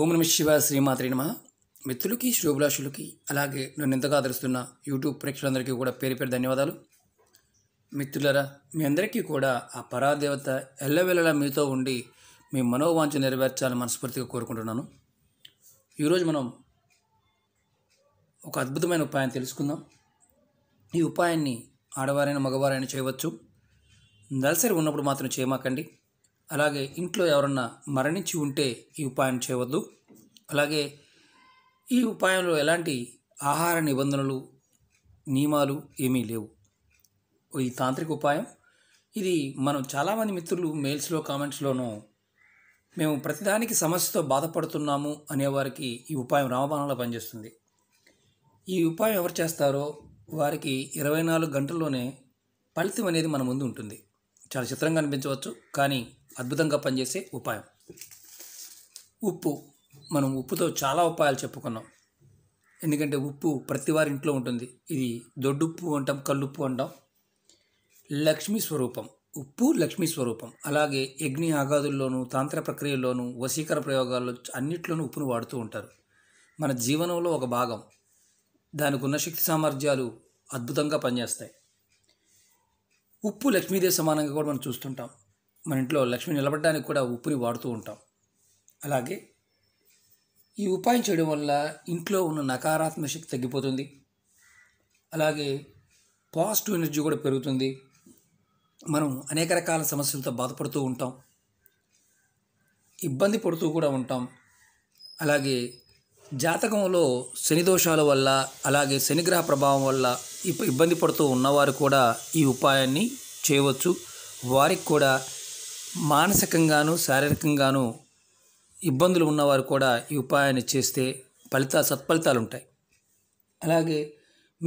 ఓం నమ శివ శ్రీమాత్రి నమ మిత్రులకి శుభాషులకి అలాగే నన్ను ఎంతగా ఆదరిస్తున్న యూట్యూబ్ ప్రేక్షకులందరికీ కూడా పేరు పేరు ధన్యవాదాలు మిత్రులరా మీ అందరికీ కూడా ఆ పరాదేవత ఎల్లవెల్లలా మీతో ఉండి మీ మనోవాంఛ నెరవేర్చాలని మనస్ఫూర్తిగా కోరుకుంటున్నాను ఈరోజు మనం ఒక అద్భుతమైన ఉపాయం తెలుసుకుందాం ఈ ఉపాయాన్ని ఆడవారైన మగవారైనా చేయవచ్చు నలసరి ఉన్నప్పుడు మాత్రం చేయమాకండి అలాగే ఇంట్లో ఎవరన్నా మరణించి ఉంటే ఈ ఉపాయం చేయవద్దు అలాగే ఈ ఉపాయంలో ఎలాంటి ఆహార నిబంధనలు నియమాలు ఏమీ లేవు ఈ తాంత్రిక ఉపాయం ఇది మనం చాలామంది మిత్రులు మెయిల్స్లో కామెంట్స్లోనూ మేము ప్రతిదానికి సమస్యతో బాధపడుతున్నాము అనేవారికి ఈ ఉపాయం రామబాణంలో పనిచేస్తుంది ఈ ఉపాయం ఎవరు చేస్తారో వారికి ఇరవై నాలుగు గంటల్లోనే ఫలితం అనేది మన ముందు ఉంటుంది చాలా చిత్రంగా అనిపించవచ్చు కానీ అద్భుతంగా పనిచేసే ఉపాయం ఉప్పు మనం ఉప్పుతో చాలా ఉపాయాలు చెప్పుకున్నాం ఎందుకంటే ఉప్పు ప్రతి వారి ఇంట్లో ఉంటుంది ఇది దొడ్డుప్పు అంటాం కల్లుప్పు అంటాం లక్ష్మీ స్వరూపం ఉప్పు లక్ష్మీ స్వరూపం అలాగే అగ్ని ఆగాదుల్లోనూ తాంత్ర ప్రక్రియల్లోనూ వశీకర ప్రయోగాల్లో అన్నిట్లోనూ ఉప్పును వాడుతూ ఉంటారు మన జీవనంలో ఒక భాగం దానికి ఉన్న శక్తి సామర్థ్యాలు అద్భుతంగా పనిచేస్తాయి ఉప్పు లక్ష్మీదేవి సమానంగా కూడా మనం చూస్తుంటాం మన ఇంట్లో లక్ష్మి నిలబడడానికి కూడా ఉప్పుని వాడుతూ ఉంటాం అలాగే ఈ ఉపాయం చేయడం వల్ల ఇంట్లో ఉన్న నకారాత్మక శక్తి తగ్గిపోతుంది అలాగే పాజిటివ్ ఎనర్జీ కూడా పెరుగుతుంది మనం అనేక రకాల సమస్యలతో బాధపడుతూ ఉంటాం ఇబ్బంది పడుతూ కూడా ఉంటాం అలాగే జాతకంలో శని దోషాల వల్ల అలాగే శనిగ్రహ ప్రభావం వల్ల ఇబ్బంది పడుతూ ఉన్నవారు కూడా ఈ ఉపాయాన్ని చేయవచ్చు వారికి కూడా మానసికంగాను శారీరకంగాను ఇబ్బందులు ఉన్నవారు కూడా ఈ ఉపాయాన్ని చేస్తే ఫలిత సత్ఫలితాలు ఉంటాయి అలాగే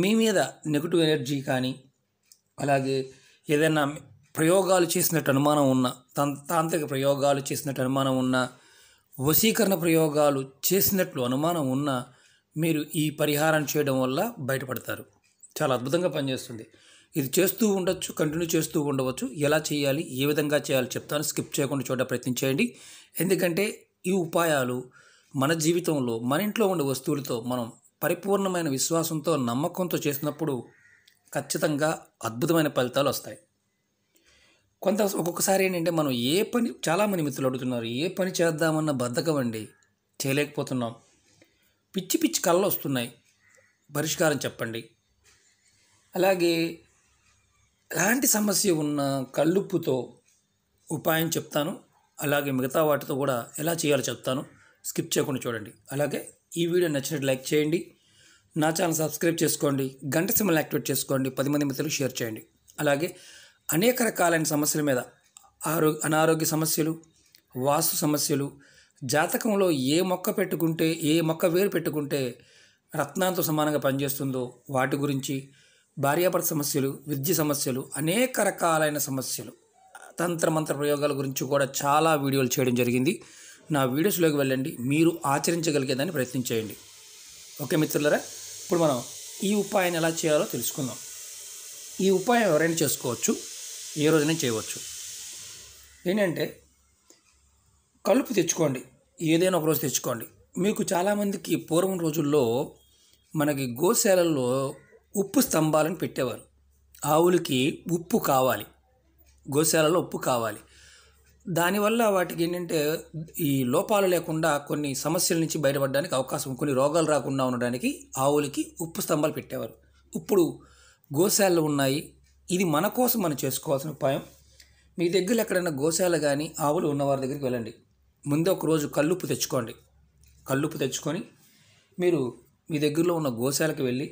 మీ మీద నెగిటివ్ ఎనర్జీ కానీ అలాగే ఏదైనా ప్రయోగాలు చేసినట్టు అనుమానం ఉన్న తాంత్రిక ప్రయోగాలు చేసినట్టు అనుమానం ఉన్న వశీకరణ ప్రయోగాలు చేసినట్లు అనుమానం ఉన్న మీరు ఈ పరిహారం చేయడం వల్ల బయటపడతారు చాలా అద్భుతంగా పనిచేస్తుంది ఇది చేస్తూ ఉండొచ్చు కంటిన్యూ చేస్తూ ఉండవచ్చు ఎలా చేయాలి ఏ విధంగా చేయాలి చెప్తాను స్కిప్ చేయకుండా చూడ ప్రయత్నం చేయండి ఎందుకంటే ఈ ఉపాయాలు మన జీవితంలో మన ఇంట్లో ఉండే వస్తువులతో మనం పరిపూర్ణమైన విశ్వాసంతో నమ్మకంతో చేసినప్పుడు ఖచ్చితంగా అద్భుతమైన ఫలితాలు వస్తాయి కొంత ఒక్కొక్కసారి ఏంటంటే మనం ఏ పని చాలామంది మిత్రులు అడుగుతున్నారు ఏ పని చేద్దామన్న బద్ధకం అండి చేయలేకపోతున్నాం పిచ్చి పిచ్చి కళ్ళు వస్తున్నాయి పరిష్కారం చెప్పండి అలాగే ఎలాంటి సమస్య ఉన్న కళ్ళుప్పుతో ఉపాయం చెప్తాను అలాగే మిగతా వాటితో కూడా ఎలా చేయాలో చెప్తాను స్కిప్ చేయకుండా చూడండి అలాగే ఈ వీడియో నచ్చినట్టు లైక్ చేయండి నా ఛానల్ సబ్స్క్రైబ్ చేసుకోండి గంట సిమ్మల్ని యాక్టివేట్ చేసుకోండి పది మంది మిత్రులు షేర్ చేయండి అలాగే అనేక రకాలైన సమస్యల మీద ఆరోగ్య అనారోగ్య సమస్యలు వాస్తు సమస్యలు జాతకంలో ఏ మొక్క పెట్టుకుంటే ఏ మొక్క వేరు పెట్టుకుంటే రత్నాలతో సమానంగా పనిచేస్తుందో వాటి గురించి భార్యాపర సమస్యలు విద్య సమస్యలు అనేక రకాలైన సమస్యలు తంత్రమంత్ర ప్రయోగాల గురించి కూడా చాలా వీడియోలు చేయడం జరిగింది నా వీడియోస్లోకి వెళ్ళండి మీరు ఆచరించగలిగేదాన్ని ప్రయత్నం చేయండి ఓకే మిత్రులరా ఇప్పుడు మనం ఈ ఉపాయాన్ని ఎలా చేయాలో తెలుసుకుందాం ఈ ఉపాయం ఎవరైనా చేసుకోవచ్చు ఏ రోజునే చేయవచ్చు ఏంటంటే కలుపు తెచ్చుకోండి ఏదైనా ఒకరోజు తెచ్చుకోండి మీకు చాలామందికి పూర్వం రోజుల్లో మనకి గోశాలల్లో ఉప్పు స్తంభాలను పెట్టేవారు ఆవులకి ఉప్పు కావాలి గోశాలలో ఉప్పు కావాలి దానివల్ల వాటికి ఏంటంటే ఈ లోపాలు లేకుండా కొన్ని సమస్యల నుంచి బయటపడడానికి అవకాశం కొన్ని రోగాలు రాకుండా ఉండడానికి ఆవులకి ఉప్పు స్తంభాలు పెట్టేవారు ఇప్పుడు గోశాలలు ఉన్నాయి ఇది మన కోసం మనం చేసుకోవాల్సిన ఉపాయం మీ దగ్గర ఎక్కడైనా గోశాల కానీ ఆవులు ఉన్నవారి దగ్గరికి వెళ్ళండి ముందే ఒకరోజు కల్లుప్పు తెచ్చుకోండి కల్లుప్పు తెచ్చుకొని మీరు మీ దగ్గరలో ఉన్న గోశాలకు వెళ్ళి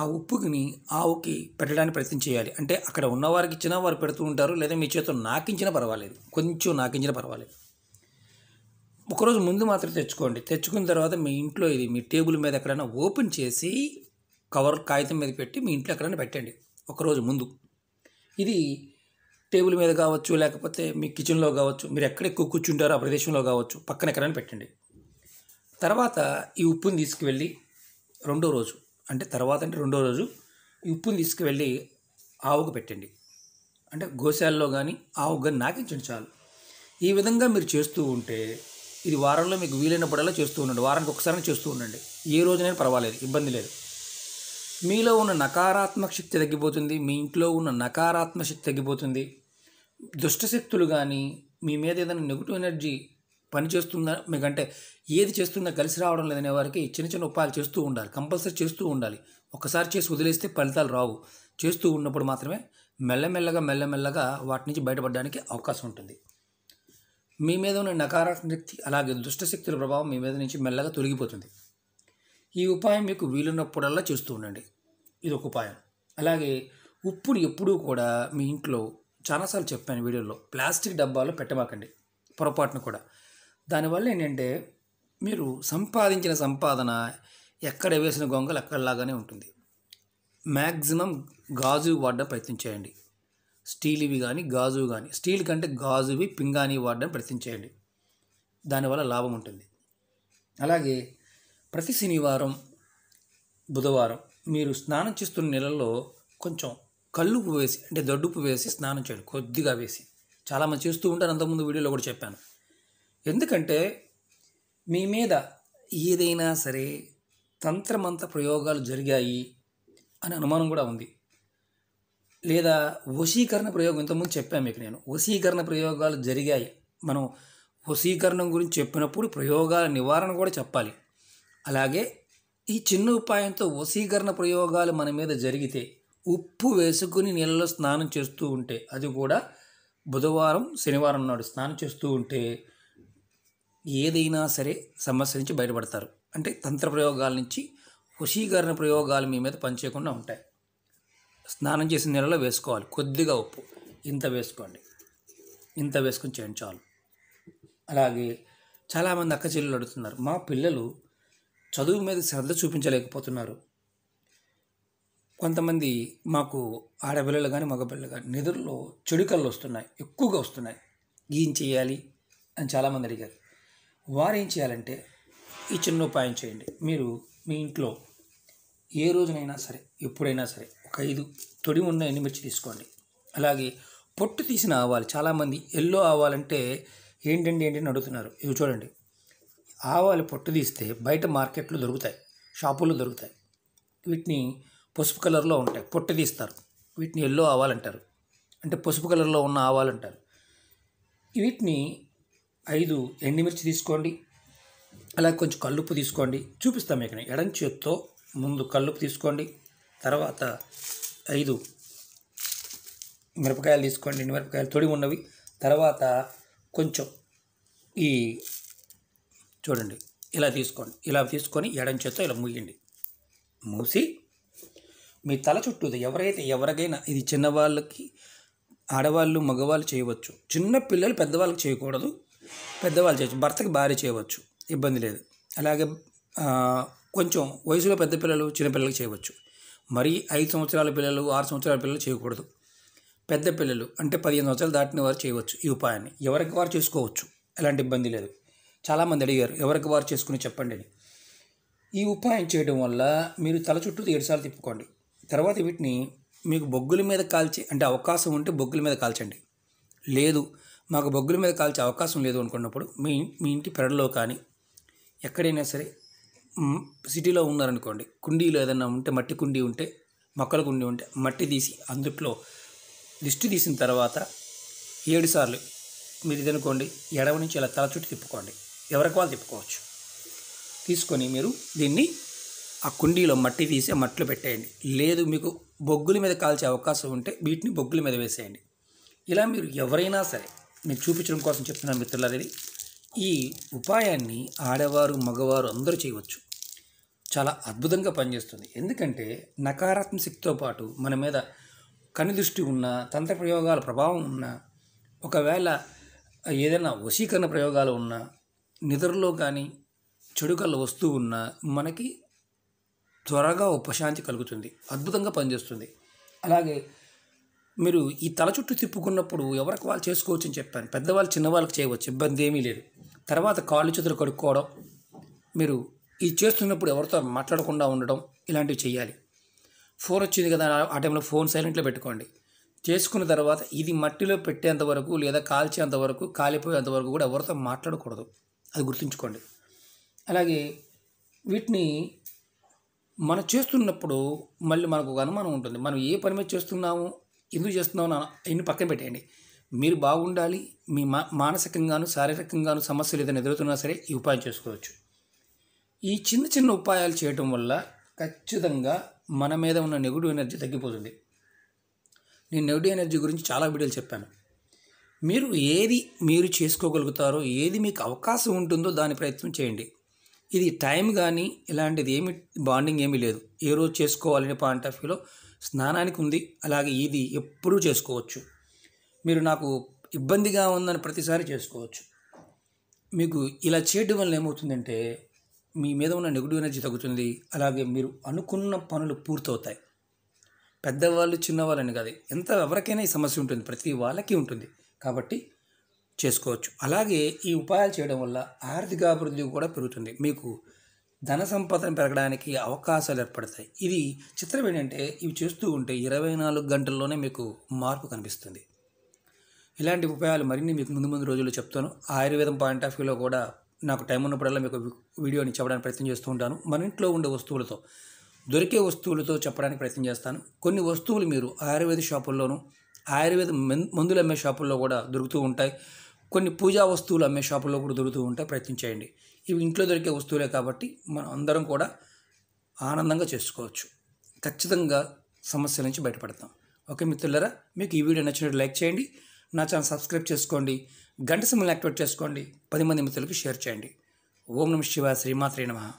ఆ ఉప్పుని ఆవుకి పెట్టడానికి ప్రయత్నం చేయాలి అంటే అక్కడ ఉన్నవారికి ఇచ్చినా వారు పెడుతూ ఉంటారు లేదా మీ చేతులు నాకించినా పర్వాలేదు కొంచెం నాకించినా పర్వాలేదు ఒకరోజు ముందు మాత్రం తెచ్చుకోండి తెచ్చుకున్న తర్వాత మీ ఇంట్లో ఇది మీ టేబుల్ మీద ఎక్కడైనా ఓపెన్ చేసి కవర్ కాగితం మీద పెట్టి మీ ఇంట్లో ఎక్కడైనా పెట్టండి ఒకరోజు ముందు ఇది టేబుల్ మీద కావచ్చు లేకపోతే మీ కిచెన్లో కావచ్చు మీరు ఎక్కడ ఎక్కువ కూర్చుంటారో ఆ ప్రదేశంలో కావచ్చు పక్కన ఎక్కడైనా పెట్టండి తర్వాత ఈ ఉప్పుని తీసుకువెళ్ళి రెండో రోజు అంటే తర్వాత అంటే రెండో రోజు ఉప్పుని తీసుకువెళ్ళి ఆవుకు పెట్టండి అంటే గోశాలలో కానీ ఆవు కానీ నాకించండి చాలు ఈ విధంగా మీరు చేస్తూ ఉంటే ఇది వారంలో మీకు వీలైనప్పుడల్లా చేస్తూ ఉండండి వారానికి ఒకసారి చేస్తూ ఉండండి ఏ రోజునైనా పర్వాలేదు ఇబ్బంది లేదు మీలో ఉన్న నకారాత్మక శక్తి తగ్గిపోతుంది మీ ఇంట్లో ఉన్న నకారాత్మక శక్తి తగ్గిపోతుంది దుష్టశక్తులు కానీ మీ మీద ఏదైనా నెగిటివ్ ఎనర్జీ పని చేస్తున్న మీకంటే ఏది చేస్తున్నా కలిసి రావడం లేదనే వారికి చిన్న చిన్న ఉపాయాలు చేస్తూ ఉండాలి కంపల్సరీ చేస్తూ ఉండాలి ఒకసారి చేసి వదిలేస్తే ఫలితాలు రావు చేస్తూ ఉన్నప్పుడు మాత్రమే మెల్లమెల్లగా మెల్లమెల్లగా వాటి నుంచి బయటపడడానికి అవకాశం ఉంటుంది మీ మీద ఉన్న నకారాత్మక అలాగే దుష్టశక్తుల ప్రభావం మీ మీద నుంచి మెల్లగా తొలగిపోతుంది ఈ ఉపాయం మీకు వీలున్నప్పుడల్లా చేస్తూ ఉండండి ఇది ఒక ఉపాయం అలాగే ఉప్పుని ఎప్పుడూ కూడా మీ ఇంట్లో చాలాసార్లు చెప్పాను వీడియోలో ప్లాస్టిక్ డబ్బాలో పెట్టమాకండి పొరపాటును కూడా దానివల్ల ఏంటంటే మీరు సంపాదించిన సంపాదన ఎక్కడ వేసిన గొంగలు అక్కడలాగానే ఉంటుంది మ్యాక్సిమం గాజు వాడడం చేయండి స్టీల్వి కానీ గాజువి కానీ స్టీల్ కంటే గాజువి పింగాని వాడడం చేయండి దానివల్ల లాభం ఉంటుంది అలాగే ప్రతి శనివారం బుధవారం మీరు స్నానం చేస్తున్న నెలల్లో కొంచెం కళ్ళుపు వేసి అంటే దడ్డుపు వేసి స్నానం చేయండి కొద్దిగా వేసి చాలామంది చేస్తూ ఉంటారు అంతకుముందు వీడియోలో కూడా చెప్పాను ఎందుకంటే మీ మీద ఏదైనా సరే తంత్రమంత ప్రయోగాలు జరిగాయి అని అనుమానం కూడా ఉంది లేదా వశీకరణ ప్రయోగం ఇంతకుముందు చెప్పాను మీకు నేను వశీకరణ ప్రయోగాలు జరిగాయి మనం వశీకరణం గురించి చెప్పినప్పుడు ప్రయోగాల నివారణ కూడా చెప్పాలి అలాగే ఈ చిన్న ఉపాయంతో వశీకరణ ప్రయోగాలు మన మీద జరిగితే ఉప్పు వేసుకుని నీళ్ళలో స్నానం చేస్తూ ఉంటే అది కూడా బుధవారం శనివారం నాడు స్నానం చేస్తూ ఉంటే ఏదైనా సరే సమస్య నుంచి బయటపడతారు అంటే తంత్ర ప్రయోగాల నుంచి వశీకరణ ప్రయోగాలు మీ మీద పనిచేయకుండా ఉంటాయి స్నానం చేసిన నీళ్ళలో వేసుకోవాలి కొద్దిగా ఉప్పు ఇంత వేసుకోండి ఇంత వేసుకొని చేయండి చాలు అలాగే చాలామంది అక్క చెల్లెలు అడుగుతున్నారు మా పిల్లలు చదువు మీద శ్రద్ధ చూపించలేకపోతున్నారు కొంతమంది మాకు ఆడపిల్లలు కానీ మగపిల్లలు కానీ నిధుల్లో చెడు కళ్ళు వస్తున్నాయి ఎక్కువగా వస్తున్నాయి ఏం చేయాలి అని చాలామంది అడిగారు వారేం చేయాలంటే ఈ చిన్న ఉపాయం చేయండి మీరు మీ ఇంట్లో ఏ రోజునైనా సరే ఎప్పుడైనా సరే ఒక ఐదు తొడి ఉన్న ఎండుమిర్చి తీసుకోండి అలాగే పొట్టు తీసిన ఆవాలు చాలామంది ఎల్లో ఆవాలంటే ఏంటండి ఏంటని అడుగుతున్నారు ఇవి చూడండి ఆవాలు పొట్టు తీస్తే బయట మార్కెట్లో దొరుకుతాయి షాపుల్లో దొరుకుతాయి వీటిని పసుపు కలర్లో ఉంటాయి పొట్టు తీస్తారు వీటిని ఎల్లో ఆవాలంటారు అంటే పసుపు కలర్లో ఉన్న ఆవాలు అంటారు వీటిని ఐదు ఎండిమిర్చి తీసుకోండి అలా కొంచెం కల్లుప్పు తీసుకోండి చూపిస్తాం మీకు ఎడం చేత్తో ముందు కల్లుప్పు తీసుకోండి తర్వాత ఐదు మిరపకాయలు తీసుకోండి ఎండి మిరపకాయలు తొడి ఉన్నవి తర్వాత కొంచెం ఈ చూడండి ఇలా తీసుకోండి ఇలా తీసుకొని ఎడం చేత్తో ఇలా మూయండి మూసి మీ తల చుట్టూ ఎవరైతే ఎవరికైనా ఇది చిన్నవాళ్ళకి ఆడవాళ్ళు మగవాళ్ళు చేయవచ్చు చిన్న పిల్లలు పెద్దవాళ్ళకి చేయకూడదు పెద్దవాళ్ళు చేయొచ్చు భర్తకి భార్య చేయవచ్చు ఇబ్బంది లేదు అలాగే కొంచెం వయసులో పెద్ద పిల్లలు చిన్నపిల్లలకి చేయవచ్చు మరీ ఐదు సంవత్సరాల పిల్లలు ఆరు సంవత్సరాల పిల్లలు చేయకూడదు పెద్ద పిల్లలు అంటే పదిహేను సంవత్సరాలు దాటిన వారు చేయవచ్చు ఈ ఉపాయాన్ని ఎవరికి వారు చేసుకోవచ్చు ఎలాంటి ఇబ్బంది లేదు చాలామంది అడిగారు ఎవరికి వారు చేసుకుని చెప్పండి అని ఈ ఉపాయం చేయడం వల్ల మీరు తల చుట్టూ ఏడుసార్లు తిప్పుకోండి తర్వాత వీటిని మీకు బొగ్గుల మీద కాల్చి అంటే అవకాశం ఉంటే బొగ్గుల మీద కాల్చండి లేదు మాకు బొగ్గుల మీద కాల్చే అవకాశం లేదు అనుకున్నప్పుడు మీ మీ ఇంటి పెరడులో కానీ ఎక్కడైనా సరే సిటీలో ఉన్నారనుకోండి కుండీలు ఏదైనా ఉంటే మట్టి కుండీ ఉంటే మొక్కల కుండీ ఉంటే మట్టి తీసి అందుట్లో దిష్టి తీసిన తర్వాత ఏడుసార్లు మీరు ఇదనుకోండి ఎడవ నుంచి ఇలా తల చుట్టూ తిప్పుకోండి ఎవరికి వాళ్ళు తిప్పుకోవచ్చు తీసుకొని మీరు దీన్ని ఆ కుండీలో మట్టి తీసే మట్టిలో పెట్టేయండి లేదు మీకు బొగ్గుల మీద కాల్చే అవకాశం ఉంటే వీటిని బొగ్గుల మీద వేసేయండి ఇలా మీరు ఎవరైనా సరే మీరు చూపించడం కోసం చెప్తున్నాను మిత్రులది ఈ ఉపాయాన్ని ఆడవారు మగవారు అందరూ చేయవచ్చు చాలా అద్భుతంగా పనిచేస్తుంది ఎందుకంటే నకారాత్మక శక్తితో పాటు మన మీద దృష్టి ఉన్న తంత్ర ప్రయోగాల ప్రభావం ఉన్న ఒకవేళ ఏదైనా వశీకరణ ప్రయోగాలు ఉన్నా నిద్రలో కానీ చెడు కళ్ళు వస్తూ ఉన్న మనకి త్వరగా ఉపశాంతి కలుగుతుంది అద్భుతంగా పనిచేస్తుంది అలాగే మీరు ఈ తల చుట్టూ తిప్పుకున్నప్పుడు ఎవరికి వాళ్ళు చేసుకోవచ్చు అని చెప్పాను పెద్దవాళ్ళు చిన్నవాళ్ళకి చేయవచ్చు ఇబ్బంది ఏమీ లేదు తర్వాత కాళ్ళు చేతులు కడుక్కోవడం మీరు ఇది చేస్తున్నప్పుడు ఎవరితో మాట్లాడకుండా ఉండడం ఇలాంటివి చేయాలి ఫోన్ వచ్చింది కదా ఆ టైంలో ఫోన్ సైలెంట్లో పెట్టుకోండి చేసుకున్న తర్వాత ఇది మట్టిలో పెట్టేంత వరకు లేదా కాల్చేంత వరకు కాలిపోయేంత వరకు కూడా ఎవరితో మాట్లాడకూడదు అది గుర్తుంచుకోండి అలాగే వీటిని మనం చేస్తున్నప్పుడు మళ్ళీ మనకు ఒక అనుమానం ఉంటుంది మనం ఏ పని మీద చేస్తున్నాము ఎందుకు చేస్తున్నావు ఇన్ని పక్కన పెట్టేయండి మీరు బాగుండాలి మీ మా మానసికంగాను శారీరకంగాను సమస్యలు ఏదైనా ఎదురుతున్నా సరే ఈ ఉపాయం చేసుకోవచ్చు ఈ చిన్న చిన్న ఉపాయాలు చేయటం వల్ల ఖచ్చితంగా మన మీద ఉన్న నెగిటివ్ ఎనర్జీ తగ్గిపోతుంది నేను నెగిటివ్ ఎనర్జీ గురించి చాలా వీడియోలు చెప్పాను మీరు ఏది మీరు చేసుకోగలుగుతారో ఏది మీకు అవకాశం ఉంటుందో దాని ప్రయత్నం చేయండి ఇది టైం కానీ ఇలాంటిది ఏమి బాండింగ్ ఏమీ లేదు ఏ రోజు చేసుకోవాలనే పాయింట్ ఆఫ్ వ్యూలో స్నానానికి ఉంది అలాగే ఇది ఎప్పుడూ చేసుకోవచ్చు మీరు నాకు ఇబ్బందిగా ఉందని ప్రతిసారి చేసుకోవచ్చు మీకు ఇలా చేయడం వల్ల ఏమవుతుందంటే మీ మీద ఉన్న నెగిటివ్ ఎనర్జీ తగ్గుతుంది అలాగే మీరు అనుకున్న పనులు పూర్తవుతాయి పెద్దవాళ్ళు చిన్నవాళ్ళని కాదు ఎంత ఎవరికైనా ఈ సమస్య ఉంటుంది ప్రతి వాళ్ళకి ఉంటుంది కాబట్టి చేసుకోవచ్చు అలాగే ఈ ఉపాయాలు చేయడం వల్ల ఆర్థిక అభివృద్ధి కూడా పెరుగుతుంది మీకు ధన సంపదను పెరగడానికి అవకాశాలు ఏర్పడతాయి ఇది చిత్రం ఏంటంటే ఇవి చేస్తూ ఉంటే ఇరవై నాలుగు గంటల్లోనే మీకు మార్పు కనిపిస్తుంది ఇలాంటి ఉపాయాలు మరిన్ని మీకు ముందు ముందు రోజుల్లో చెప్తాను ఆయుర్వేదం పాయింట్ ఆఫ్ వ్యూలో కూడా నాకు టైం ఉన్నప్పుడల్లా మీకు వీడియోని చెప్పడానికి ప్రయత్నం చేస్తూ ఉంటాను మన ఇంట్లో ఉండే వస్తువులతో దొరికే వస్తువులతో చెప్పడానికి ప్రయత్నం చేస్తాను కొన్ని వస్తువులు మీరు ఆయుర్వేద షాపుల్లోనూ ఆయుర్వేద మందులు అమ్మే షాపుల్లో కూడా దొరుకుతూ ఉంటాయి కొన్ని పూజా వస్తువులు అమ్మే షాపుల్లో కూడా దొరుకుతూ ఉంటాయి ప్రయత్నం చేయండి ఇవి ఇంట్లో దొరికే వస్తువులే కాబట్టి మనం అందరం కూడా ఆనందంగా చేసుకోవచ్చు ఖచ్చితంగా సమస్యల నుంచి బయటపడతాం ఓకే మిత్రులరా మీకు ఈ వీడియో నచ్చినట్టు లైక్ చేయండి నా ఛానల్ సబ్స్క్రైబ్ చేసుకోండి గంట సింబల్ని యాక్టివేట్ చేసుకోండి పది మంది మిత్రులకు షేర్ చేయండి ఓం నమ శివ శ్రీమాత్రి నమ